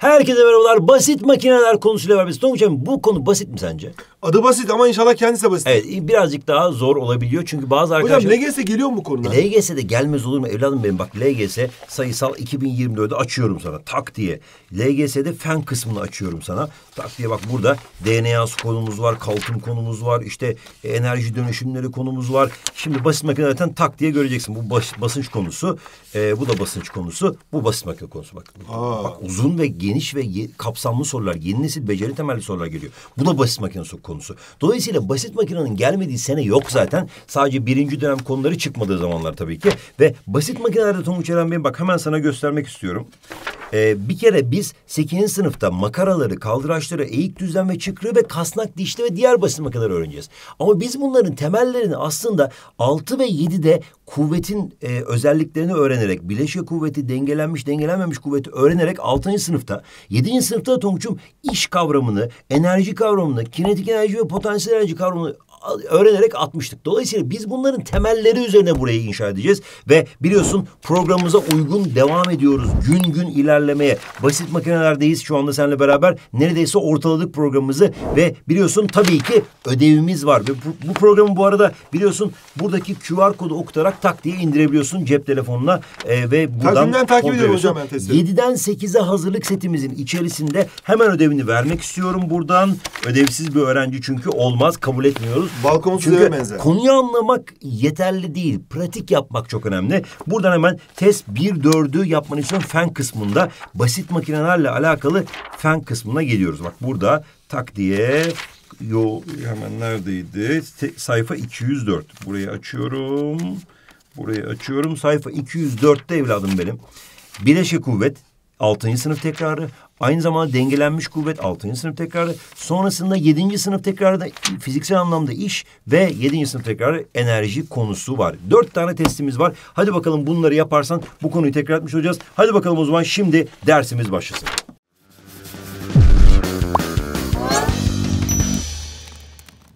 Herkese merhabalar. Basit makineler konusuyla beraber. Tonguç bu konu basit mi sence? Adı basit ama inşallah kendisi de basit. Evet birazcık daha zor olabiliyor. Çünkü bazı arkadaşlar... Hocam LGS geliyor mu konuda? konuda? de gelmez olur mu evladım benim? Bak LGS sayısal 2024'ü açıyorum sana tak diye. LGS'de fen kısmını açıyorum sana. Tak diye bak burada DNA konumuz var, kalkım konumuz var, işte enerji dönüşümleri konumuz var. Şimdi basit makine zaten tak diye göreceksin. Bu bas, basınç konusu, ee, bu da basınç konusu, bu basit makine konusu. Bak, Aa. bak uzun ve geniş geniş ve ye, kapsamlı sorular, yeni nesil beceri temelli sorular geliyor. Bu da basit makine konusu. Dolayısıyla basit makinenin gelmediği sene yok zaten. Sadece birinci dönem konuları çıkmadığı zamanlar tabii ki. Ve basit makinelerde Tonguç Eren Bey bak hemen sana göstermek istiyorum. Ee, bir kere biz 8. sınıfta makaraları, kaldıraçları, eğik düzlem ve çıkrığı ve kasnak dişli ve diğer basit makineleri öğreneceğiz. Ama biz bunların temellerini aslında 6 ve 7'de kuvvetin e, özelliklerini öğrenerek, bileşik kuvveti, dengelenmiş, dengelenmemiş kuvveti öğrenerek altıncı sınıfta, yedinci sınıfta da Tonguç'um iş kavramını, enerji kavramını, kinetik enerji ve potansiyel enerji kavramını öğrenerek atmıştık. Dolayısıyla biz bunların temelleri üzerine burayı inşa edeceğiz ve biliyorsun programımıza uygun devam ediyoruz. Gün gün ilerlemeye. Basit makinelerdeyiz şu anda seninle beraber. Neredeyse ortaladık programımızı ve biliyorsun tabii ki ödevimiz var. Ve bu, bu programı bu arada biliyorsun buradaki QR kodu okutarak tak diye indirebiliyorsun cep telefonuna e, ve buradan Takvimden takip ediyorum hocam ben 7'den 8'e hazırlık setimizin içerisinde hemen ödevini vermek istiyorum buradan. Ödevsiz bir öğrenci çünkü olmaz kabul etmiyoruz balkon suya benzer. konuyu anlamak yeterli değil. Pratik yapmak çok önemli. Buradan hemen test 1-4'ü yapmanız için fen kısmında basit makinelerle alakalı fen kısmına geliyoruz. Bak burada tak diye yo hemen neredeydi? Te, sayfa 204. Burayı açıyorum. Burayı açıyorum. Sayfa 204'te evladım benim. Bileşik kuvvet 6. sınıf tekrarı, aynı zamanda dengelenmiş kuvvet 6. sınıf tekrarı, sonrasında Yedinci sınıf tekrarı da fiziksel anlamda iş ve Yedinci sınıf tekrarı enerji konusu var. Dört tane testimiz var. Hadi bakalım bunları yaparsan bu konuyu tekrar etmiş olacağız. Hadi bakalım o zaman şimdi dersimiz başlasın.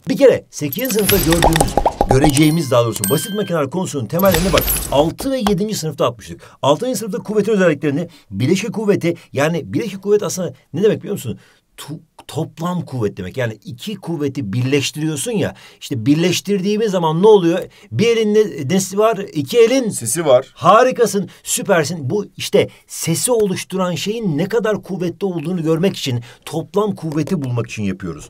Bir kere 8. sınıfta gördüğümüz göreceğimiz daha doğrusu basit makineler konusunun temellerine bak. 6 ve 7. sınıfta atmıştık. 6. sınıfta kuvvetin özelliklerini, bileşik kuvveti yani bileşik kuvvet aslında ne demek biliyor musun? To toplam kuvvet demek. Yani iki kuvveti birleştiriyorsun ya. İşte birleştirdiğimiz zaman ne oluyor? Bir elin nesi var? iki elin sesi var. Harikasın, süpersin. Bu işte sesi oluşturan şeyin ne kadar kuvvetli olduğunu görmek için toplam kuvveti bulmak için yapıyoruz.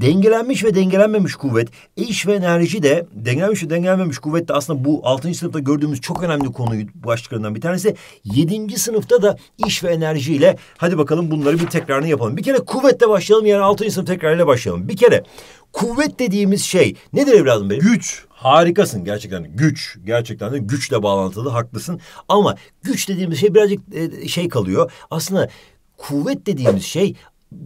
Dengelenmiş ve dengelenmemiş kuvvet, iş ve enerji de dengelenmiş ve dengelenmemiş kuvvet de aslında bu altıncı sınıfta gördüğümüz çok önemli konuyu başlıklarından bir tanesi. Yedinci sınıfta da iş ve enerji ile hadi bakalım bunları bir tekrarını yapalım. Bir kere kuvvetle başlayalım yani altıncı sınıf tekrarıyla başlayalım. Bir kere kuvvet dediğimiz şey nedir evladım benim? Güç. Harikasın gerçekten güç. Gerçekten de güçle bağlantılı haklısın. Ama güç dediğimiz şey birazcık e, şey kalıyor. Aslında kuvvet dediğimiz şey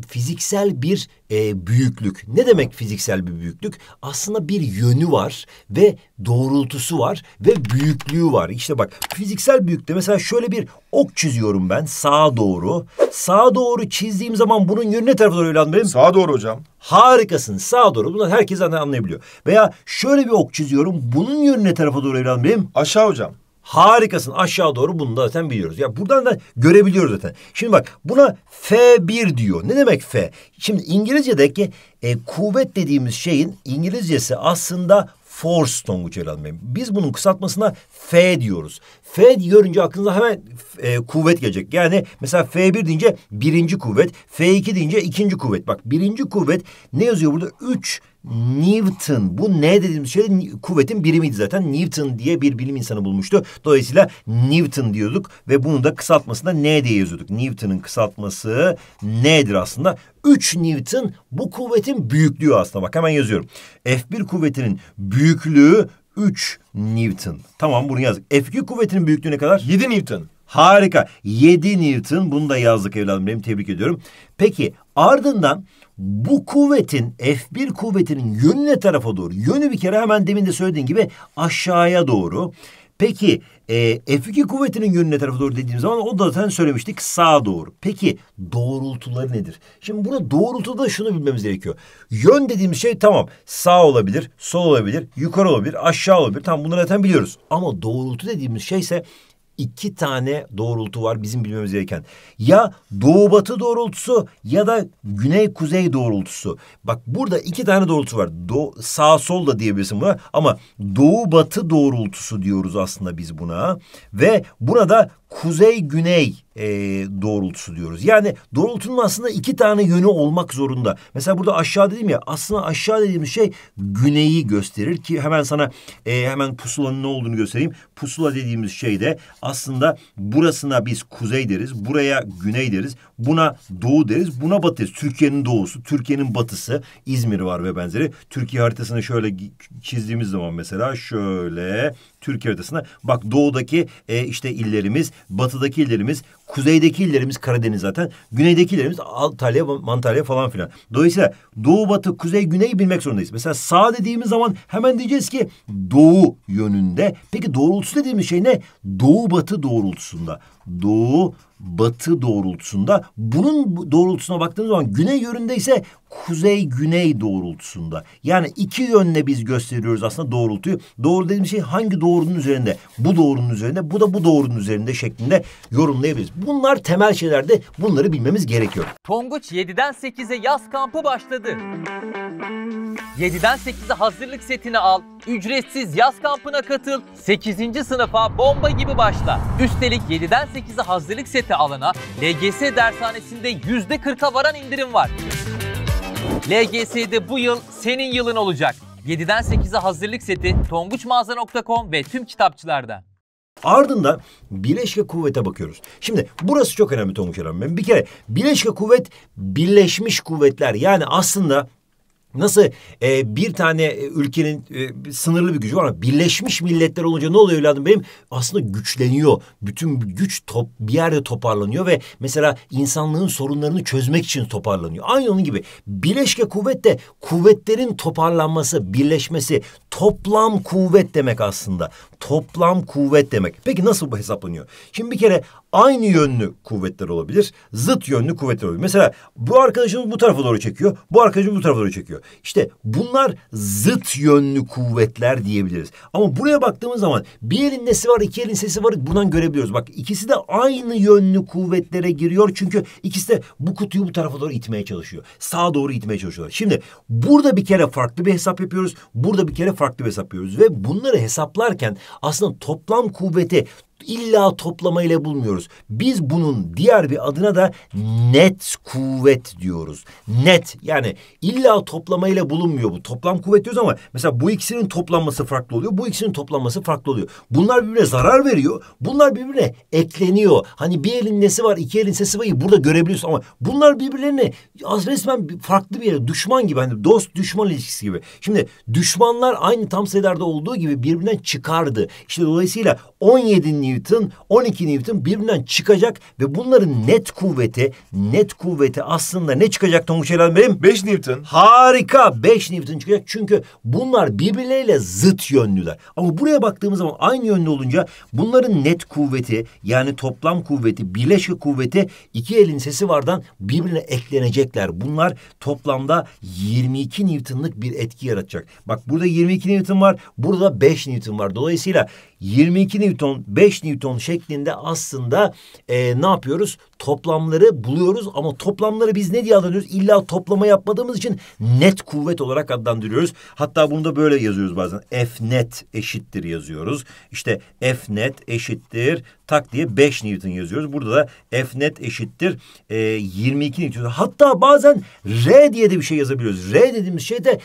fiziksel bir e, büyüklük. Ne demek fiziksel bir büyüklük? Aslında bir yönü var ve doğrultusu var ve büyüklüğü var. İşte bak fiziksel büyüklükte mesela şöyle bir ok çiziyorum ben sağa doğru. Sağa doğru çizdiğim zaman bunun yönü ne tarafa doğru evladım benim? Sağa doğru hocam. Harikasın sağa doğru. Bunu herkes anlayabiliyor. Veya şöyle bir ok çiziyorum. Bunun yönü ne tarafa doğru evladım Aşağı hocam. Harikasın aşağı doğru bunu da zaten biliyoruz. Ya buradan da görebiliyoruz zaten. Şimdi bak buna F1 diyor. Ne demek F? Şimdi İngilizce'deki e, kuvvet dediğimiz şeyin İngilizcesi aslında force Tonguç Elhanbey. Biz bunun kısaltmasına F diyoruz. F görünce aklınıza hemen e, kuvvet gelecek. Yani mesela F1 deyince birinci kuvvet, F2 deyince ikinci kuvvet. Bak birinci kuvvet ne yazıyor burada? Üç Newton bu ne dediğimiz şey kuvvetin birimiydi zaten. Newton diye bir bilim insanı bulmuştu. Dolayısıyla Newton diyorduk ve bunu da kısaltmasında N diye yazıyorduk. Newton'ın kısaltması nedir aslında. 3 Newton bu kuvvetin büyüklüğü aslında. Bak hemen yazıyorum. F1 kuvvetinin büyüklüğü 3 Newton. Tamam bunu yazdık. F2 kuvvetinin büyüklüğü ne kadar? 7 Newton. Harika. 7 Newton. Bunu da yazdık evladım benim. Tebrik ediyorum. Peki ardından bu kuvvetin F1 kuvvetinin yönü ne tarafa doğru? Yönü bir kere hemen demin de söylediğin gibi aşağıya doğru. Peki e, F2 kuvvetinin yönü ne tarafa doğru dediğim zaman o da zaten söylemiştik sağa doğru. Peki doğrultuları nedir? Şimdi buna doğrultuda şunu bilmemiz gerekiyor. Yön dediğimiz şey tamam sağ olabilir, sol olabilir, yukarı olabilir, aşağı olabilir. Tamam bunları zaten biliyoruz. Ama doğrultu dediğimiz şey ise iki tane doğrultu var bizim bilmemiz gereken. Ya doğu batı doğrultusu ya da güney kuzey doğrultusu. Bak burada iki tane doğrultu var. Do sağ sol da diyebilirsin buna ama doğu batı doğrultusu diyoruz aslında biz buna. Ve buna da kuzey-güney e, doğrultusu diyoruz. Yani doğrultunun aslında iki tane yönü olmak zorunda. Mesela burada aşağı dedim ya aslında aşağı dediğimiz şey güneyi gösterir ki hemen sana e, hemen pusulanın ne olduğunu göstereyim. Pusula dediğimiz şey de aslında burasına biz kuzey deriz, buraya güney deriz. Buna doğu deriz, buna batı deriz. Türkiye'nin doğusu, Türkiye'nin batısı, İzmir var ve benzeri. Türkiye haritasını şöyle çizdiğimiz zaman mesela şöyle Türkiye haritasına bak doğudaki e, işte illerimiz, batıdaki illerimiz, kuzeydeki illerimiz Karadeniz zaten, güneydeki illerimiz Antalya, Mantalya falan filan. Dolayısıyla doğu, batı, kuzey, güney bilmek zorundayız. Mesela sağ dediğimiz zaman hemen diyeceğiz ki doğu yönünde. Peki doğrultusu dediğimiz şey ne? Doğu batı doğrultusunda. Doğu batı doğrultusunda. Bunun doğrultusuna baktığınız zaman güney yönünde ise kuzey-güney doğrultusunda. Yani iki yönle biz gösteriyoruz aslında doğrultuyu. Doğru dediğim şey hangi doğrunun üzerinde? Bu doğrunun üzerinde, bu da bu doğrunun üzerinde şeklinde yorumlayabiliriz. Bunlar temel şeylerde bunları bilmemiz gerekiyor. Tonguç 7'den 8'e yaz kampı başladı. 7'den 8'e hazırlık setini al. Ücretsiz yaz kampına katıl. 8. sınıfa bomba gibi başla. Üstelik 7'den 8'e hazırlık seti alana LGS dershanesinde %40'a varan indirim var. LGS'de bu yıl senin yılın olacak. 7'den 8'e hazırlık seti tonguçmağaza.com ve tüm kitapçılarda. Ardından bileşke kuvvete bakıyoruz. Şimdi burası çok önemli Tonguç Hanım. Ben bir kere bileşke kuvvet birleşmiş kuvvetler. Yani aslında Nasıl e, bir tane e, ülkenin e, sınırlı bir gücü var ama Birleşmiş Milletler olunca ne oluyor evladım benim? Aslında güçleniyor. Bütün güç top, bir yerde toparlanıyor ve mesela insanlığın sorunlarını çözmek için toparlanıyor. Aynı onun gibi bileşke kuvvet de kuvvetlerin toparlanması, birleşmesi, toplam kuvvet demek aslında toplam kuvvet demek. Peki nasıl bu hesaplanıyor? Şimdi bir kere aynı yönlü kuvvetler olabilir, zıt yönlü kuvvetler olabilir. Mesela bu arkadaşımız bu tarafa doğru çekiyor, bu arkadaşımız bu tarafa doğru çekiyor. İşte bunlar zıt yönlü kuvvetler diyebiliriz. Ama buraya baktığımız zaman bir elin nesi var, iki elin sesi var buradan görebiliyoruz. Bak ikisi de aynı yönlü kuvvetlere giriyor çünkü ikisi de bu kutuyu bu tarafa doğru itmeye çalışıyor. Sağa doğru itmeye çalışıyorlar. Şimdi burada bir kere farklı bir hesap yapıyoruz, burada bir kere farklı bir hesap yapıyoruz ve bunları hesaplarken aslında toplam kuvveti, İlla toplamayla bulmuyoruz. Biz bunun diğer bir adına da net kuvvet diyoruz. Net yani illa toplamayla bulunmuyor bu. Toplam kuvvet diyoruz ama mesela bu ikisinin toplanması farklı oluyor. Bu ikisinin toplanması farklı oluyor. Bunlar birbirine zarar veriyor. Bunlar birbirine ekleniyor. Hani bir elin nesi var iki elin sesi var burada görebiliyorsun ama bunlar birbirlerine az resmen farklı bir yere düşman gibi hani dost düşman ilişkisi gibi. Şimdi düşmanlar aynı tam sayılarda olduğu gibi birbirinden çıkardı. İşte dolayısıyla 17'nin Newton, 12 Newton birbirinden çıkacak ve bunların net kuvveti, net kuvveti aslında ne çıkacak Tonguç Elhan benim? 5 Newton. Harika 5 Newton çıkacak çünkü bunlar birbirleriyle zıt yönlüler. Ama buraya baktığımız zaman aynı yönlü olunca bunların net kuvveti yani toplam kuvveti, bileşik kuvveti iki elin sesi vardan birbirine eklenecekler. Bunlar toplamda 22 Newton'lık bir etki yaratacak. Bak burada 22 Newton var, burada 5 Newton var. Dolayısıyla 22 Newton, 5 Newton şeklinde aslında e, ne yapıyoruz? Toplamları buluyoruz ama toplamları biz ne diye adlandırıyoruz? İlla toplama yapmadığımız için net kuvvet olarak adlandırıyoruz. Hatta bunu da böyle yazıyoruz bazen. F net eşittir yazıyoruz. İşte F net eşittir tak diye 5 Newton yazıyoruz. Burada da F net eşittir e, 22 Newton. Hatta bazen R diye de bir şey yazabiliyoruz. R dediğimiz şey de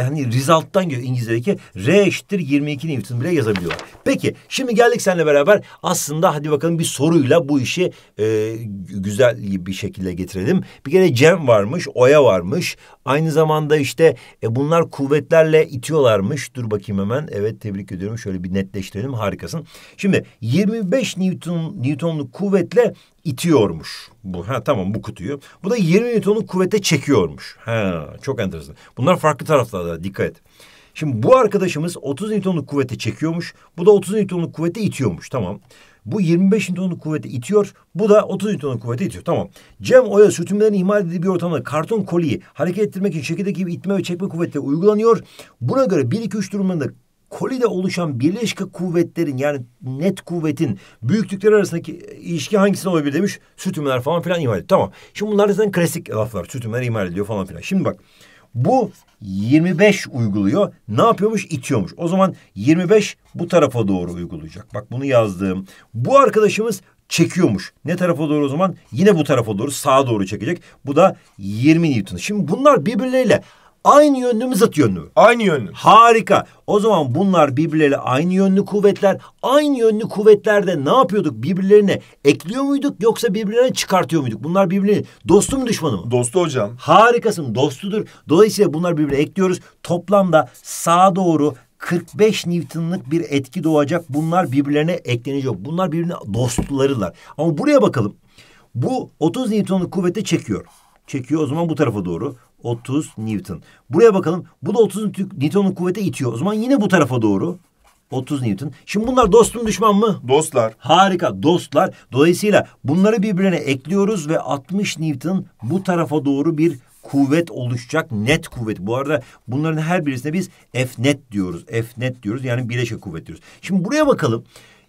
hani result'tan geliyor İngilizce'deki R eşittir 22 Newton bile yazabiliyor. Peki Peki şimdi geldik seninle beraber aslında hadi bakalım bir soruyla bu işi e, güzel bir şekilde getirelim. Bir kere Cem varmış, Oya varmış. Aynı zamanda işte e, bunlar kuvvetlerle itiyorlarmış. Dur bakayım hemen. Evet tebrik ediyorum. Şöyle bir netleştirelim. Harikasın. Şimdi 25 Newton, Newton'luk kuvvetle itiyormuş. Bu ha tamam bu kutuyu. Bu da 20 Newton'luk kuvvete çekiyormuş. Ha çok enteresan. Bunlar farklı taraflarda dikkat et. Şimdi bu arkadaşımız 30 Newton'luk kuvveti çekiyormuş. Bu da 30 Newton'luk kuvveti itiyormuş. Tamam. Bu 25 Newton'luk kuvveti itiyor. Bu da 30 Newton'luk kuvveti itiyor. Tamam. Cem Oya sürtünmelerini ihmal edildiği bir ortamda karton koliyi hareket ettirmek için şekildeki gibi itme ve çekme kuvvetleri uygulanıyor. Buna göre 1 2 3 durumlarında kolide oluşan birleşik kuvvetlerin yani net kuvvetin büyüklükleri arasındaki ilişki hangisine olabilir demiş. Sürtünmeler falan filan ihmal ediyor. Tamam. Şimdi bunlar zaten klasik laflar. Sürtünmeler ihmal ediyor falan filan. Şimdi bak bu 25 uyguluyor. Ne yapıyormuş? İtiyormuş. O zaman 25 bu tarafa doğru uygulayacak. Bak bunu yazdım. Bu arkadaşımız çekiyormuş. Ne tarafa doğru o zaman? Yine bu tarafa doğru sağa doğru çekecek. Bu da 20 Newton. Şimdi bunlar birbirleriyle Aynı yönlü mü zıt yönlü Aynı yönlü. Harika. O zaman bunlar birbirleriyle aynı yönlü kuvvetler. Aynı yönlü kuvvetlerde ne yapıyorduk? Birbirlerine ekliyor muyduk yoksa birbirlerine çıkartıyor muyduk? Bunlar birbirine dostu mu düşmanı mı? Dostu hocam. Harikasın dostudur. Dolayısıyla bunlar birbirine ekliyoruz. Toplamda sağa doğru 45 Newton'lık bir etki doğacak. Bunlar birbirlerine ekleniyor. Bunlar birbirine dostlarılar. Ama buraya bakalım. Bu 30 Newton'luk kuvvete çekiyor. Çekiyor o zaman bu tarafa doğru. 30 Newton. Buraya bakalım. Bu da 30 Newton'un kuvvete itiyor. O zaman yine bu tarafa doğru. 30 Newton. Şimdi bunlar dost mu düşman mı? Dostlar. Harika dostlar. Dolayısıyla bunları birbirine ekliyoruz ve 60 Newton bu tarafa doğru bir kuvvet oluşacak. Net kuvvet. Bu arada bunların her birisine biz F net diyoruz. F net diyoruz yani bileşik kuvvet diyoruz. Şimdi buraya bakalım.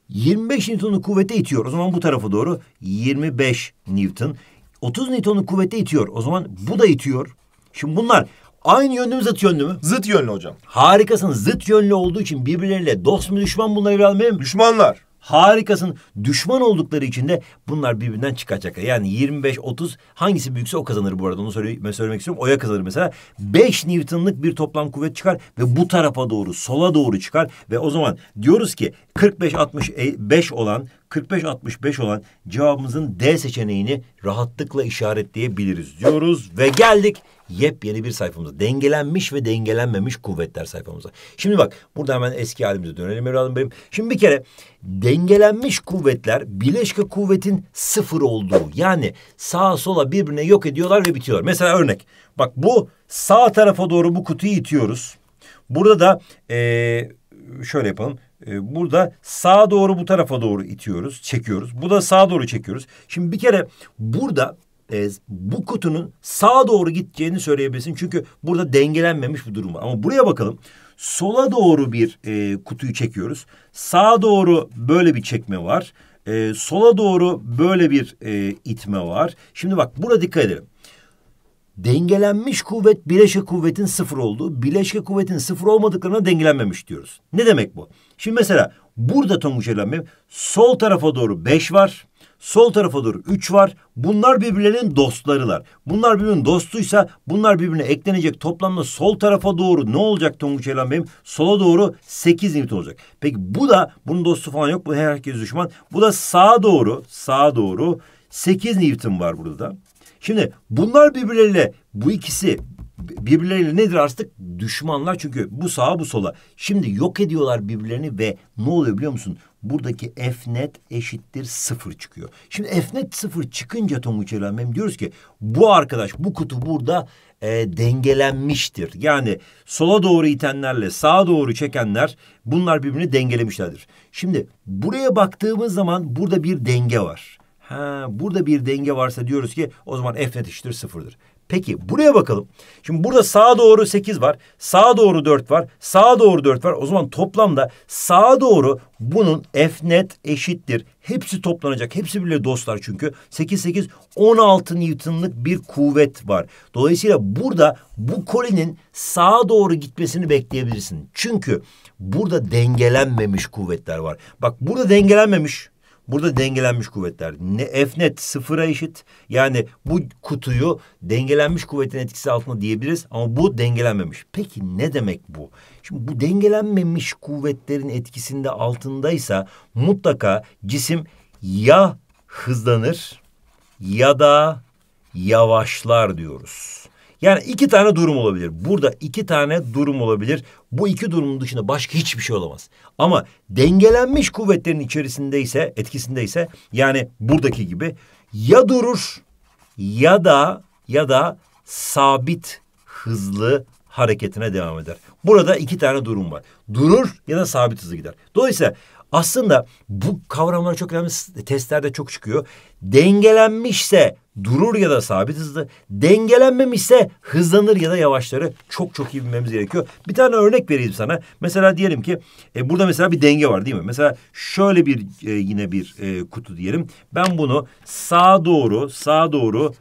25 Newton'un kuvvete itiyor. O zaman bu tarafa doğru 25 Newton. 30 Newton'un kuvvete itiyor. O zaman bu da itiyor. Şimdi bunlar aynı yönlü mü zıt yönlü mü? Zıt yönlü hocam. Harikasın. Zıt yönlü olduğu için birbirleriyle dost mu düşman bunlar evladım benim? Düşmanlar. Harikasın. Düşman oldukları için de bunlar birbirinden çıkacak. Yani 25-30 hangisi büyükse o kazanır bu arada. Onu söyle söylemek istiyorum. Oya kazanır mesela. 5 Newton'lık bir toplam kuvvet çıkar ve bu tarafa doğru, sola doğru çıkar. Ve o zaman diyoruz ki 45-65 e, olan 45-65 olan cevabımızın D seçeneğini rahatlıkla işaretleyebiliriz diyoruz. Ve geldik yepyeni bir sayfamıza. Dengelenmiş ve dengelenmemiş kuvvetler sayfamıza. Şimdi bak burada hemen eski halimize dönelim evladım benim. Şimdi bir kere dengelenmiş kuvvetler bileşke kuvvetin sıfır olduğu. Yani sağa sola birbirine yok ediyorlar ve bitiyorlar. Mesela örnek. Bak bu sağ tarafa doğru bu kutuyu itiyoruz. Burada da ee, şöyle yapalım. Burada sağa doğru bu tarafa doğru itiyoruz, çekiyoruz. Bu da sağa doğru çekiyoruz. Şimdi bir kere burada e, bu kutunun sağa doğru gideceğini söyleyebilirsin. Çünkü burada dengelenmemiş bu durum var. Ama buraya bakalım. Sola doğru bir e, kutuyu çekiyoruz. Sağa doğru böyle bir çekme var. E, sola doğru böyle bir e, itme var. Şimdi bak burada dikkat edelim. Dengelenmiş kuvvet bileşke kuvvetin sıfır olduğu, bileşke kuvvetin sıfır olmadıklarına dengelenmemiş diyoruz. Ne demek bu? Şimdi mesela burada Tonguç Eylem sol tarafa doğru 5 var. Sol tarafa doğru 3 var. Bunlar birbirlerinin dostlarılar. Bunlar birbirinin dostuysa bunlar birbirine eklenecek. Toplamda sol tarafa doğru ne olacak Tonguç Elan Bey'im? Sola doğru 8 newton olacak. Peki bu da bunun dostu falan yok. Bu herkes düşman. Bu da sağa doğru sağa doğru 8 newton var burada da. Şimdi bunlar birbirleriyle bu ikisi birbirleriyle nedir artık? Düşmanlar çünkü bu sağa bu sola. Şimdi yok ediyorlar birbirlerini ve ne oluyor biliyor musun? buradaki f net eşittir sıfır çıkıyor. Şimdi f net sıfır çıkınca Tonguç Elamem diyoruz ki bu arkadaş bu kutu burada e, dengelenmiştir. Yani sola doğru itenlerle sağa doğru çekenler bunlar birbirini dengelemişlerdir. Şimdi buraya baktığımız zaman burada bir denge var. Ha, burada bir denge varsa diyoruz ki o zaman f net eşittir sıfırdır. Peki buraya bakalım. Şimdi burada sağa doğru sekiz var. Sağa doğru dört var. Sağa doğru dört var. O zaman toplamda sağa doğru bunun f net eşittir. Hepsi toplanacak. Hepsi bile dostlar çünkü. sekiz sekiz on altı Newton'lık bir kuvvet var. Dolayısıyla burada bu kolinin sağa doğru gitmesini bekleyebilirsin. Çünkü burada dengelenmemiş kuvvetler var. Bak burada dengelenmemiş Burada dengelenmiş kuvvetler. Ne, F net sıfıra eşit. Yani bu kutuyu dengelenmiş kuvvetin etkisi altında diyebiliriz. Ama bu dengelenmemiş. Peki ne demek bu? Şimdi bu dengelenmemiş kuvvetlerin etkisinde altındaysa mutlaka cisim ya hızlanır ya da yavaşlar diyoruz. Yani iki tane durum olabilir. Burada iki tane durum olabilir. Bu iki durumun dışında başka hiçbir şey olamaz. Ama dengelenmiş kuvvetlerin içerisinde ise etkisinde ise yani buradaki gibi ya durur ya da ya da sabit hızlı hareketine devam eder. Burada iki tane durum var. Durur ya da sabit hızlı gider. Dolayısıyla aslında bu kavramlar çok önemli testlerde çok çıkıyor. Dengelenmişse durur ya da sabit hızlı. Dengelenmemişse hızlanır ya da yavaşları çok çok iyi bilmemiz gerekiyor. Bir tane örnek vereyim sana. Mesela diyelim ki e, burada mesela bir denge var değil mi? Mesela şöyle bir e, yine bir e, kutu diyelim. Ben bunu sağa doğru sağa doğru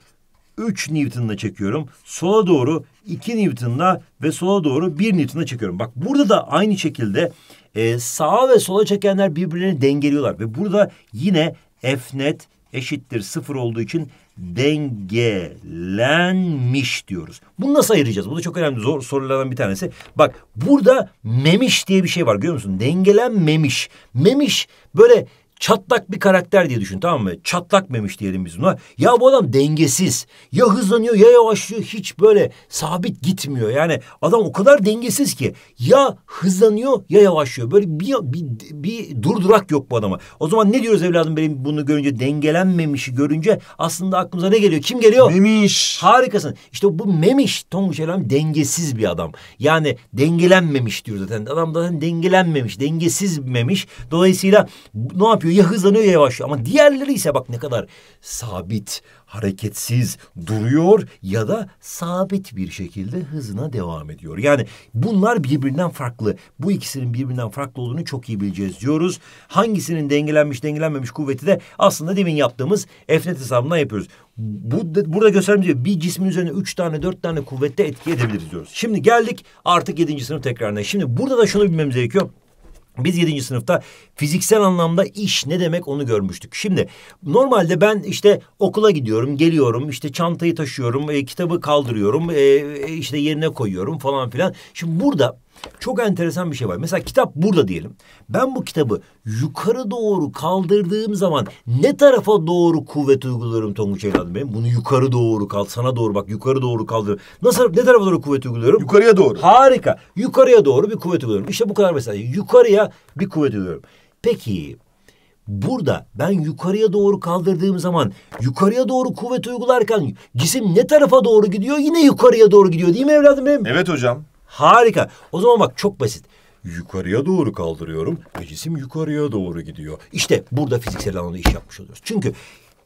3 Newton'la çekiyorum. Sola doğru 2 Newton'la ve sola doğru 1 Newton'la çekiyorum. Bak burada da aynı şekilde e, sağa ve sola çekenler birbirlerini dengeliyorlar. Ve burada yine F net eşittir sıfır olduğu için dengelenmiş diyoruz. Bunu nasıl ayıracağız? Bu da çok önemli zor sorulardan bir tanesi. Bak burada memiş diye bir şey var görüyor musun? Dengelenmemiş. Memiş böyle Çatlak bir karakter diye düşün tamam mı? Çatlak memiş diyelim biz buna. Ya bu adam dengesiz. Ya hızlanıyor ya yavaşlıyor. Hiç böyle sabit gitmiyor. Yani adam o kadar dengesiz ki. Ya hızlanıyor ya yavaşlıyor. Böyle bir, bir, bir durdurak yok bu adama. O zaman ne diyoruz evladım benim bunu görünce? Dengelenmemişi görünce aslında aklımıza ne geliyor? Kim geliyor? Memiş. Harikasın. İşte bu memiş Tonguç Elam dengesiz bir adam. Yani dengelenmemiş diyor zaten. Adam zaten dengelenmemiş. Dengesiz memiş. Dolayısıyla ne yapıyor? yapıyor. Ya hızlanıyor ya yavaşlıyor. Ama diğerleri ise bak ne kadar sabit, hareketsiz duruyor ya da sabit bir şekilde hızına devam ediyor. Yani bunlar birbirinden farklı. Bu ikisinin birbirinden farklı olduğunu çok iyi bileceğiz diyoruz. Hangisinin dengelenmiş dengelenmemiş kuvveti de aslında demin yaptığımız Efnet hesabından yapıyoruz. Bu, burada gösterdim diyor. Bir cismin üzerine üç tane dört tane kuvvette etki edebiliriz diyoruz. Şimdi geldik artık yedinci sınıf tekrarına. Şimdi burada da şunu bilmemiz gerekiyor. Biz yedinci sınıfta fiziksel anlamda iş ne demek onu görmüştük. Şimdi normalde ben işte okula gidiyorum, geliyorum, işte çantayı taşıyorum, e, kitabı kaldırıyorum, e, e işte yerine koyuyorum falan filan. Şimdi burada çok enteresan bir şey var. Mesela kitap burada diyelim. Ben bu kitabı yukarı doğru kaldırdığım zaman ne tarafa doğru kuvvet uygularım Tonguç evladım benim? Bunu yukarı doğru kal. Sana doğru bak yukarı doğru kaldır. Nasıl ne tarafa doğru kuvvet uyguluyorum? Yukarıya doğru. Harika. Yukarıya doğru bir kuvvet uyguluyorum. İşte bu kadar mesela. Yukarıya bir kuvvet uyguluyorum. Peki Burada ben yukarıya doğru kaldırdığım zaman yukarıya doğru kuvvet uygularken cisim ne tarafa doğru gidiyor? Yine yukarıya doğru gidiyor değil mi evladım benim? Evet hocam. Harika. O zaman bak çok basit. Yukarıya doğru kaldırıyorum ve cisim yukarıya doğru gidiyor. İşte burada fiziksel anlamda iş yapmış oluyoruz. Çünkü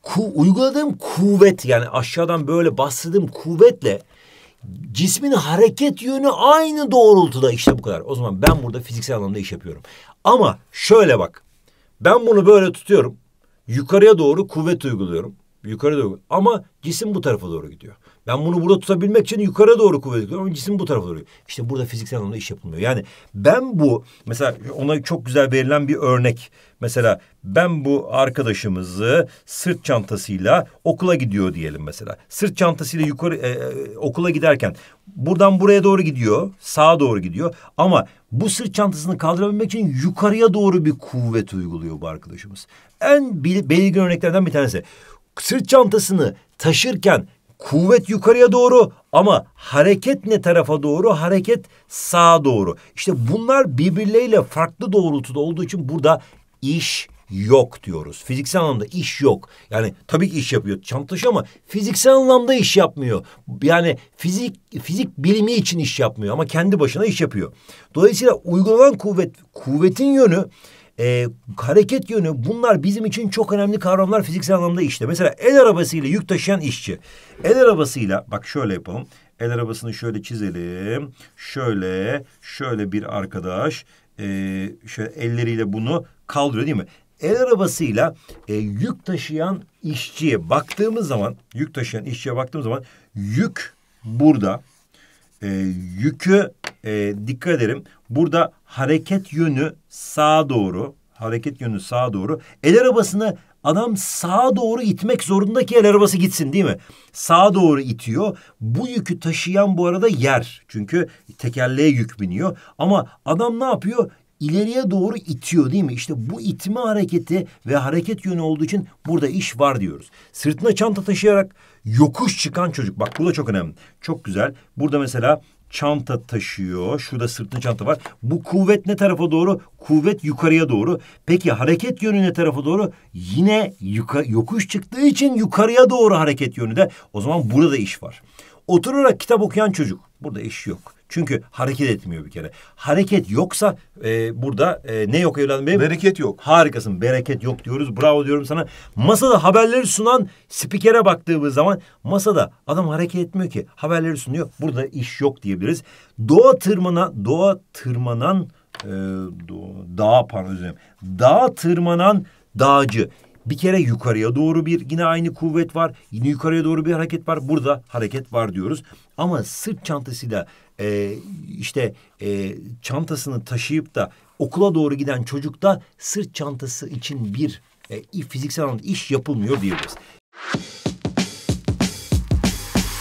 ku uyguladığım kuvvet yani aşağıdan böyle bastırdığım kuvvetle cismin hareket yönü aynı doğrultuda işte bu kadar. O zaman ben burada fiziksel anlamda iş yapıyorum. Ama şöyle bak. Ben bunu böyle tutuyorum. Yukarıya doğru kuvvet uyguluyorum. Yukarı doğru. Ama cisim bu tarafa doğru gidiyor. Ben bunu burada tutabilmek için yukarı doğru kuvvet uyguluyorum ama cisim bu tarafa doğru. İşte burada fiziksel anlamda iş yapılmıyor. Yani ben bu mesela ona çok güzel verilen bir örnek. Mesela ben bu arkadaşımızı sırt çantasıyla okula gidiyor diyelim mesela. Sırt çantasıyla yukarı e, e okula giderken buradan buraya doğru gidiyor, sağa doğru gidiyor ama bu sırt çantasını kaldırabilmek için yukarıya doğru bir kuvvet uyguluyor bu arkadaşımız. En belirgin örneklerden bir tanesi. Sırt çantasını taşırken Kuvvet yukarıya doğru ama hareket ne tarafa doğru? Hareket sağa doğru. İşte bunlar birbirleriyle farklı doğrultuda olduğu için burada iş yok diyoruz. Fiziksel anlamda iş yok. Yani tabii ki iş yapıyor çantaşı ama fiziksel anlamda iş yapmıyor. Yani fizik fizik bilimi için iş yapmıyor ama kendi başına iş yapıyor. Dolayısıyla uygulanan kuvvet kuvvetin yönü e, hareket yönü bunlar bizim için çok önemli kavramlar fiziksel anlamda işte. Mesela el arabasıyla yük taşıyan işçi. El arabasıyla bak şöyle yapalım. El arabasını şöyle çizelim. Şöyle şöyle bir arkadaş e, şöyle elleriyle bunu kaldırıyor değil mi? El arabasıyla e, yük taşıyan işçiye baktığımız zaman yük taşıyan işçiye baktığımız zaman yük burada e, yükü e, dikkat ederim. Burada hareket yönü sağa doğru. Hareket yönü sağa doğru. El arabasını adam sağa doğru itmek zorunda ki el arabası gitsin değil mi? Sağa doğru itiyor. Bu yükü taşıyan bu arada yer. Çünkü tekerleğe yük biniyor. Ama adam ne yapıyor? ileriye doğru itiyor değil mi? İşte bu itme hareketi ve hareket yönü olduğu için burada iş var diyoruz. Sırtına çanta taşıyarak yokuş çıkan çocuk. Bak bu da çok önemli. Çok güzel. Burada mesela çanta taşıyor. Şurada sırtına çanta var. Bu kuvvet ne tarafa doğru? Kuvvet yukarıya doğru. Peki hareket yönü ne tarafa doğru? Yine yuka, yokuş çıktığı için yukarıya doğru hareket yönü de. O zaman burada da iş var. Oturarak kitap okuyan çocuk. Burada iş yok. Çünkü hareket etmiyor bir kere. Hareket yoksa e, burada e, ne yok evladım benim? Bereket yok. Harikasın. Bereket yok diyoruz. Bravo diyorum sana. Masada haberleri sunan spikere baktığımız zaman masada adam hareket etmiyor ki. Haberleri sunuyor. Burada iş yok diyebiliriz. Doğa tırmana, doğa tırmanan e, doğa, dağa pardon özür dilerim. Dağa tırmanan dağcı. Bir kere yukarıya doğru bir yine aynı kuvvet var. Yine yukarıya doğru bir hareket var. Burada hareket var diyoruz. Ama sırt çantasıyla e, işte e, çantasını taşıyıp da okula doğru giden çocukta sırt çantası için bir e, fiziksel anlamda iş yapılmıyor diyebiliriz.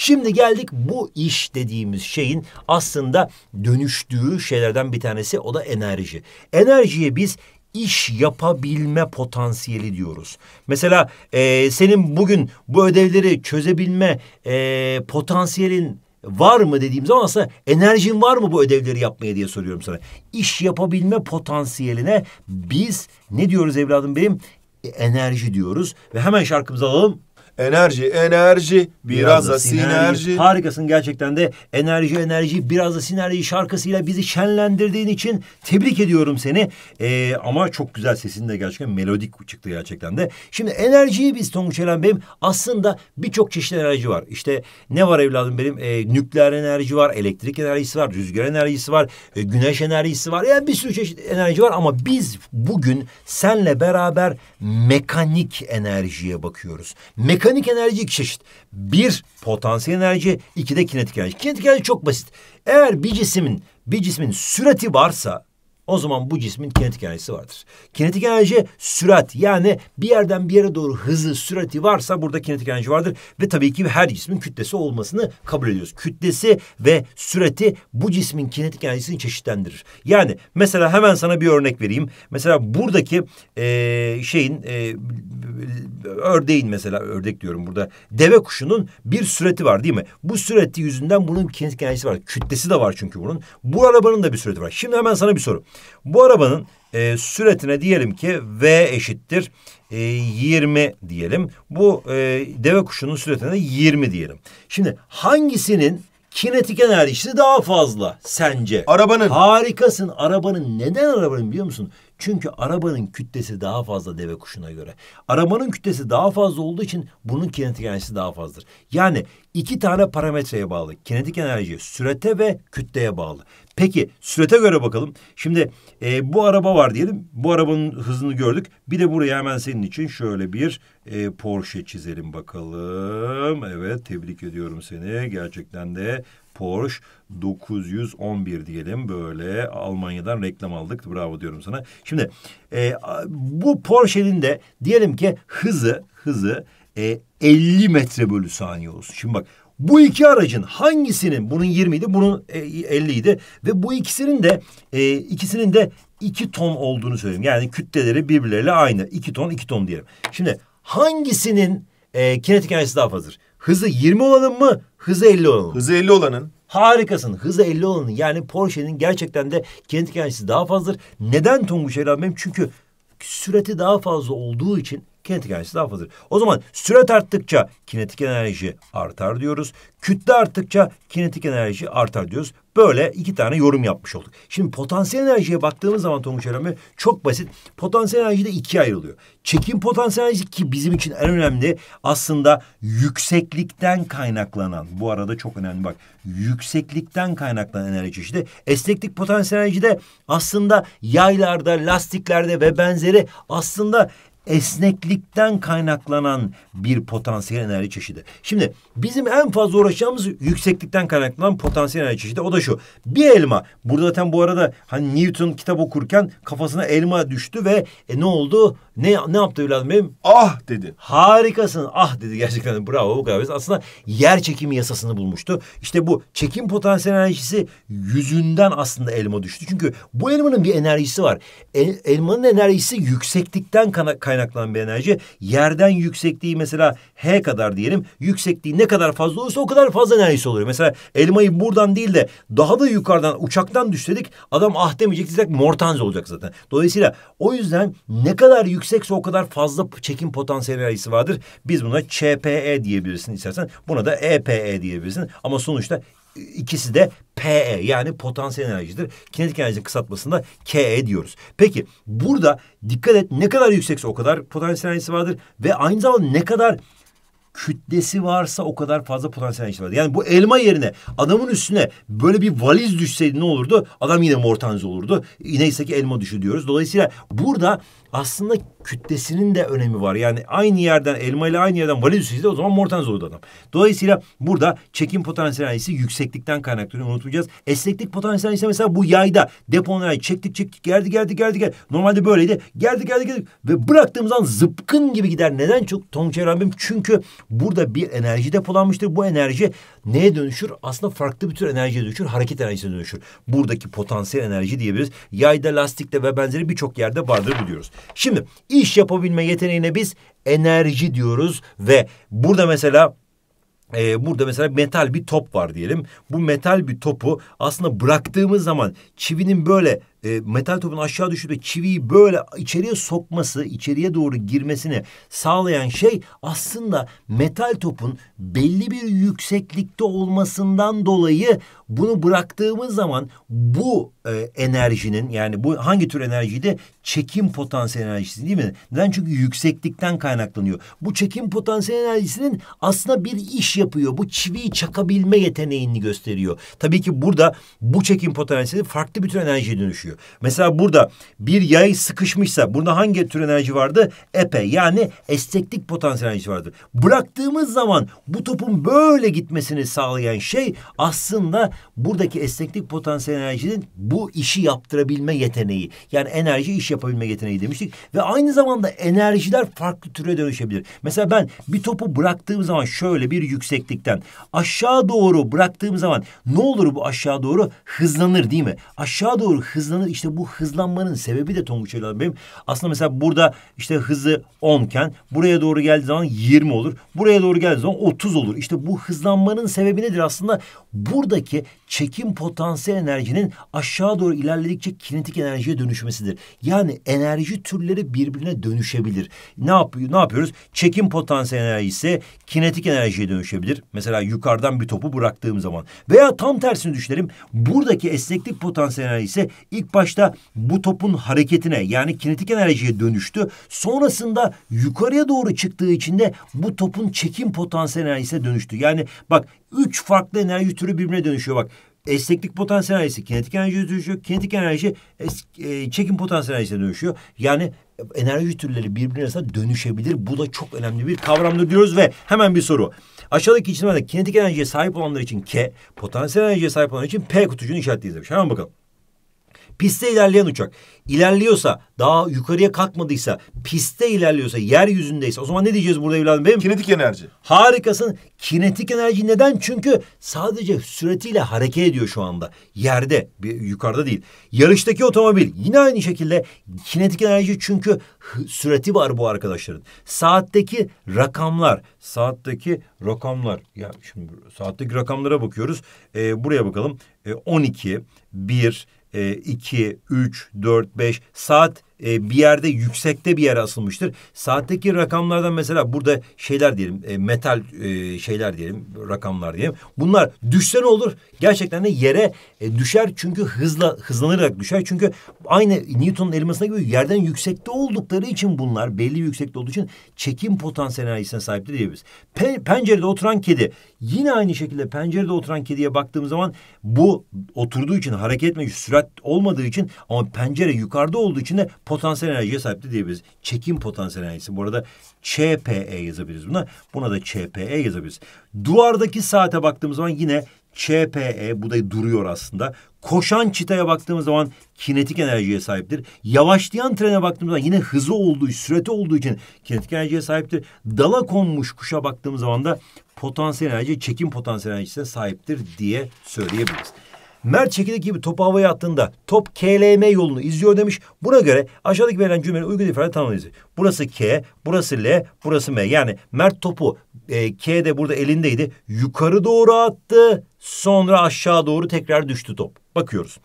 Şimdi geldik bu iş dediğimiz şeyin aslında dönüştüğü şeylerden bir tanesi o da enerji. Enerjiye biz iş yapabilme potansiyeli diyoruz. Mesela e, senin bugün bu ödevleri çözebilme e, potansiyelin var mı dediğim zaman aslında enerjin var mı bu ödevleri yapmaya diye soruyorum sana. İş yapabilme potansiyeline biz ne diyoruz evladım benim? E, enerji diyoruz ve hemen şarkımızı alalım. Enerji, enerji, biraz, biraz da sinerji. sinerji. Harikasın gerçekten de enerji, enerji, biraz da sinerji şarkısıyla bizi şenlendirdiğin için tebrik ediyorum seni. Ee, ama çok güzel sesin de gerçekten melodik çıktı gerçekten de. Şimdi enerjiyi biz Tonguç Elen Bey'im aslında birçok çeşit enerji var. İşte ne var evladım benim? Ee, nükleer enerji var, elektrik enerjisi var, rüzgar enerjisi var, e, güneş enerjisi var. Yani bir sürü çeşit enerji var ama biz bugün senle beraber mekanik enerjiye bakıyoruz. Mekanik Mekanik enerji iki çeşit. Bir potansiyel enerji, iki de kinetik enerji. Kinetik enerji çok basit. Eğer bir cismin bir cismin sürati varsa o zaman bu cismin kinetik enerjisi vardır. Kinetik enerji sürat yani bir yerden bir yere doğru hızı, sürati varsa burada kinetik enerji vardır. Ve tabii ki her cismin kütlesi olmasını kabul ediyoruz. Kütlesi ve sürati bu cismin kinetik enerjisini çeşitlendirir. Yani mesela hemen sana bir örnek vereyim. Mesela buradaki e, şeyin e, ördeğin mesela ördek diyorum burada deve kuşunun bir sürati var değil mi? Bu sürati yüzünden bunun kinetik enerjisi var. Kütlesi de var çünkü bunun. Bu arabanın da bir sürati var. Şimdi hemen sana bir soru. Bu arabanın e, süretine diyelim ki V eşittir e, 20 diyelim. Bu e, deve kuşunun süretine 20 diyelim. Şimdi hangisinin kinetik enerjisi daha fazla sence? Arabanın. Harikasın arabanın. Neden arabanın biliyor musun? Çünkü arabanın kütlesi daha fazla deve kuşuna göre. Arabanın kütlesi daha fazla olduğu için bunun kinetik enerjisi daha fazladır. Yani iki tane parametreye bağlı. Kinetik enerji sürete ve kütleye bağlı. Peki sürete göre bakalım. Şimdi e, bu araba var diyelim. Bu arabanın hızını gördük. Bir de buraya hemen senin için şöyle bir e, Porsche çizelim bakalım. Evet tebrik ediyorum seni. Gerçekten de Porsche 911 diyelim böyle Almanya'dan reklam aldık. Bravo diyorum sana. Şimdi e, bu Porsche'nin de diyelim ki hızı hızı e, 50 metre bölü saniye olsun. Şimdi bak bu iki aracın hangisinin bunun 20 idi, bunun 50 e, idi ve bu ikisinin de e, ikisinin de 2 ton olduğunu söyleyeyim. Yani kütleleri birbirleriyle aynı. 2 ton, 2 ton diyelim. Şimdi hangisinin e, kinetik enerjisi daha fazladır? Hızı 20 olanın mı? Hızı 50 olanın. Hızı 50 olanın. Harikasın. Hızı 50 olanın. Yani Porsche'nin gerçekten de kinetik enerjisi daha fazladır. Neden Tonguç Eylem benim? Çünkü sürati daha fazla olduğu için kinetik enerjisi daha fazladır. O zaman süre arttıkça kinetik enerji artar diyoruz. Kütle arttıkça kinetik enerji artar diyoruz. Böyle iki tane yorum yapmış olduk. Şimdi potansiyel enerjiye baktığımız zaman Tonguç Erami çok basit. Potansiyel enerji de ikiye ayrılıyor. Çekim potansiyel enerji ki bizim için en önemli aslında yükseklikten kaynaklanan. Bu arada çok önemli bak. Yükseklikten kaynaklanan enerji işte Esneklik potansiyel enerji de aslında yaylarda, lastiklerde ve benzeri aslında esneklikten kaynaklanan bir potansiyel enerji çeşidi. Şimdi bizim en fazla uğraşacağımız yükseklikten kaynaklanan potansiyel enerji çeşidi. O da şu. Bir elma. Burada zaten bu arada hani Newton kitap okurken kafasına elma düştü ve e, ne oldu? Ne ne yaptı evladım benim? Ah dedi. Harikasın. Ah dedi gerçekten. Bravo bu kadar. Aslında yer çekimi yasasını bulmuştu. İşte bu çekim potansiyel enerjisi yüzünden aslında elma düştü. Çünkü bu elmanın bir enerjisi var. El, elmanın enerjisi yükseklikten kaynaklanan kaynaklanan bir enerji. Yerden yüksekliği mesela H kadar diyelim. Yüksekliği ne kadar fazla olursa o kadar fazla enerjisi oluyor. Mesela elmayı buradan değil de daha da yukarıdan uçaktan düşseydik adam ah demeyecek diyecek mortanz olacak zaten. Dolayısıyla o yüzden ne kadar yüksekse o kadar fazla çekim potansiyeli enerjisi vardır. Biz buna ÇPE diyebilirsin istersen. Buna da EPE e diyebilirsin. Ama sonuçta ikisi de PE yani potansiyel enerjidir. Kinetik enerjinin kısaltmasında KE diyoruz. Peki burada dikkat et ne kadar yüksekse o kadar potansiyel enerjisi vardır ve aynı zamanda ne kadar kütlesi varsa o kadar fazla potansiyel enerji vardır. Yani bu elma yerine adamın üstüne böyle bir valiz düşseydi ne olurdu? Adam yine mortanze olurdu. Neyse ki elma düşü diyoruz. Dolayısıyla burada aslında kütlesinin de önemi var. Yani aynı yerden elma ile aynı yerden Valerius izle o zaman Mortenzolo'da adam. Dolayısıyla burada çekim potansiyel ise yükseklikten kaynaklanıyor. Unutmayacağız. Esneklik potansiyel ise mesela bu yayda deponlara çektik çektik geldi geldi geldi geldi. Normalde böyleydi. Geldi geldi geldi ve bıraktığımız an zıpkın gibi gider. Neden çok Tom Rabbim? Çünkü burada bir enerji depolanmıştır. Bu enerji neye dönüşür? Aslında farklı bir tür enerjiye dönüşür. Hareket enerjisine dönüşür. Buradaki potansiyel enerji diyebiliriz. Yayda, lastikte ve benzeri birçok yerde vardır biliyoruz. Şimdi iş yapabilme yeteneğine biz enerji diyoruz ve burada mesela ee, burada mesela metal bir top var diyelim. Bu metal bir topu aslında bıraktığımız zaman çivinin böyle e, metal topun aşağı düşüp çiviyi böyle içeriye sokması, içeriye doğru girmesini sağlayan şey aslında metal topun belli bir yükseklikte olmasından dolayı bunu bıraktığımız zaman bu e, enerjinin yani bu hangi tür enerjiydi? Çekim potansiyel enerjisi değil mi? Neden? Çünkü yükseklikten kaynaklanıyor. Bu çekim potansiyel enerjisinin aslında bir iş yapıyor. Bu çiviyi çakabilme yeteneğini gösteriyor. Tabii ki burada bu çekim potansiyeli farklı bir tür enerjiye dönüşüyor gerekiyor. Mesela burada bir yay sıkışmışsa burada hangi tür enerji vardı? Epe yani esneklik potansiyel enerji vardır. Bıraktığımız zaman bu topun böyle gitmesini sağlayan şey aslında buradaki esneklik potansiyel enerjinin bu işi yaptırabilme yeteneği. Yani enerji iş yapabilme yeteneği demiştik. Ve aynı zamanda enerjiler farklı türe dönüşebilir. Mesela ben bir topu bıraktığım zaman şöyle bir yükseklikten aşağı doğru bıraktığım zaman ne olur bu aşağı doğru hızlanır değil mi? Aşağı doğru hızlanır hızlanır. İşte bu hızlanmanın sebebi de Tonguç Evladım benim. Aslında mesela burada işte hızı 10 iken buraya doğru geldiği zaman 20 olur. Buraya doğru geldiği zaman 30 olur. İşte bu hızlanmanın sebebi nedir? Aslında buradaki çekim potansiyel enerjinin aşağı doğru ilerledikçe kinetik enerjiye dönüşmesidir. Yani enerji türleri birbirine dönüşebilir. Ne, yap ne yapıyoruz? Çekim potansiyel enerjisi kinetik enerjiye dönüşebilir. Mesela yukarıdan bir topu bıraktığım zaman. Veya tam tersini düşünelim. Buradaki esneklik potansiyel enerjisi ilk başta bu topun hareketine yani kinetik enerjiye dönüştü. Sonrasında yukarıya doğru çıktığı için de bu topun çekim potansiyel enerjisine dönüştü. Yani bak üç farklı enerji türü birbirine dönüşüyor bak. Esneklik potansiyel kinetik enerjiye dönüşüyor. Kinetik enerji es, e, çekim potansiyel dönüşüyor. Yani enerji türleri birbirine arasında dönüşebilir. Bu da çok önemli bir kavramdır diyoruz ve hemen bir soru. Aşağıdaki içinde kinetik enerjiye sahip olanlar için K, potansiyel enerjiye sahip olanlar için P kutucuğunu işaretleyeceğiz. Hemen bakalım. Piste ilerleyen uçak ilerliyorsa daha yukarıya kalkmadıysa piste ilerliyorsa yeryüzündeyse o zaman ne diyeceğiz burada evladım benim? Kinetik enerji. Harikasın. Kinetik enerji neden? Çünkü sadece süratiyle hareket ediyor şu anda. Yerde bir, yukarıda değil. Yarıştaki otomobil yine aynı şekilde kinetik enerji çünkü sürati var bu arkadaşların. Saatteki rakamlar saatteki rakamlar ya şimdi saatteki rakamlara bakıyoruz. Ee, buraya bakalım. Ee, 12 1 2, 3, 4, 5 saat e, bir yerde yüksekte bir yere asılmıştır. Saatteki rakamlardan mesela burada şeyler diyelim e, metal e, şeyler diyelim rakamlar diyelim. Bunlar düşse ne olur? Gerçekten de yere e, düşer çünkü hızla hızlanarak düşer. Çünkü aynı Newton'un elmasına gibi yerden yüksekte oldukları için bunlar belli yüksekte olduğu için çekim potansiyeline enerjisine sahiptir diyebiliriz. Pe pencerede oturan kedi yine aynı şekilde pencerede oturan kediye baktığımız zaman bu oturduğu için hareket etmiyor, sürat olmadığı için ama pencere yukarıda olduğu için de potansiyel enerjiye sahipti diyebiliriz. Çekim potansiyel enerjisi. Bu arada ÇPE yazabiliriz buna. Buna da ÇPE yazabiliriz. Duvardaki saate baktığımız zaman yine ÇPE bu da duruyor aslında. Koşan çitaya baktığımız zaman kinetik enerjiye sahiptir. Yavaşlayan trene baktığımız zaman yine hızı olduğu, süreti olduğu için kinetik enerjiye sahiptir. Dala konmuş kuşa baktığımız zaman da potansiyel enerji, çekim potansiyel enerjisine sahiptir diye söyleyebiliriz. Mert çekirdek gibi topu havaya attığında top KLM yolunu izliyor demiş. Buna göre aşağıdaki verilen cümlenin uygun ifade tanımlayıcı. Burası K, burası L, burası M. Yani Mert topu e, K de burada elindeydi. Yukarı doğru attı. Sonra aşağı doğru tekrar düştü top. Bakıyoruz.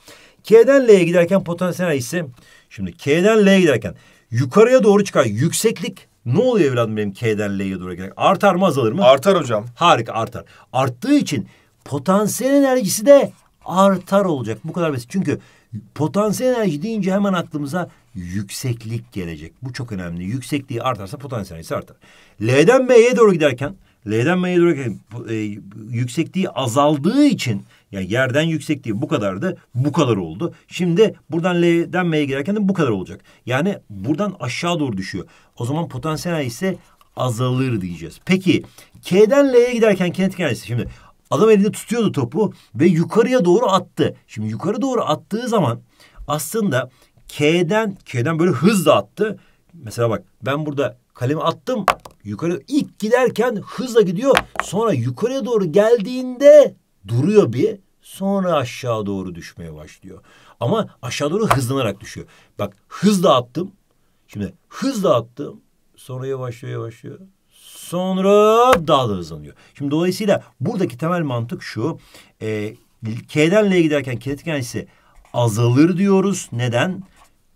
K'den L'ye giderken potansiyel ise şimdi K'den L'ye giderken yukarıya doğru çıkar. Yükseklik ne oluyor evladım benim K'den L'ye doğru giderken? Artar mı azalır mı? Artar hocam. Harika artar. Arttığı için potansiyel enerjisi de artar olacak. Bu kadar basit. Çünkü potansiyel enerji deyince hemen aklımıza yükseklik gelecek. Bu çok önemli. Yüksekliği artarsa potansiyel enerjisi artar. L'den M'ye doğru giderken L'den M'ye doğru giderken e, yüksekliği azaldığı için yani yerden yüksekliği bu kadardı. Bu kadar oldu. Şimdi buradan L'den M'ye giderken de bu kadar olacak. Yani buradan aşağı doğru düşüyor. O zaman potansiyel enerjisi azalır diyeceğiz. Peki K'den L'ye giderken kinetik enerjisi şimdi Adam elinde tutuyordu topu ve yukarıya doğru attı. Şimdi yukarı doğru attığı zaman aslında K'den K'den böyle hızla attı. Mesela bak ben burada kalemi attım. Yukarı ilk giderken hızla gidiyor. Sonra yukarıya doğru geldiğinde duruyor bir. Sonra aşağı doğru düşmeye başlıyor. Ama aşağı doğru hızlanarak düşüyor. Bak hızla attım. Şimdi hızla attım. Sonra yavaşlıyor yavaşlıyor. Sonra daha da hızlanıyor. Şimdi dolayısıyla buradaki temel mantık şu. E, K'den L'ye giderken kinetik enerjisi azalır diyoruz. Neden?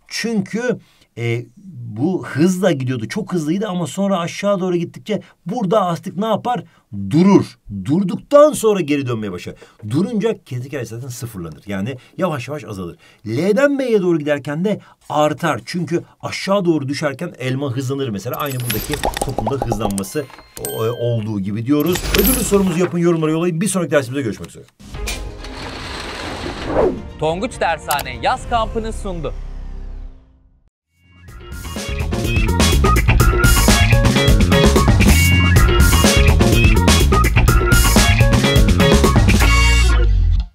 Çünkü e, bu hızla gidiyordu. Çok hızlıydı ama sonra aşağı doğru gittikçe burada astik ne yapar? Durur. Durduktan sonra geri dönmeye başlar. Durunca kinetik enerji zaten sıfırlanır. Yani yavaş yavaş azalır. L'den B'ye doğru giderken de artar. Çünkü aşağı doğru düşerken elma hızlanır mesela. Aynı buradaki topun da hızlanması e, olduğu gibi diyoruz. Ödülü sorumuzu yapın yorumlara yollayın. Bir sonraki dersimizde görüşmek üzere. Tonguç Dershane yaz kampını sundu.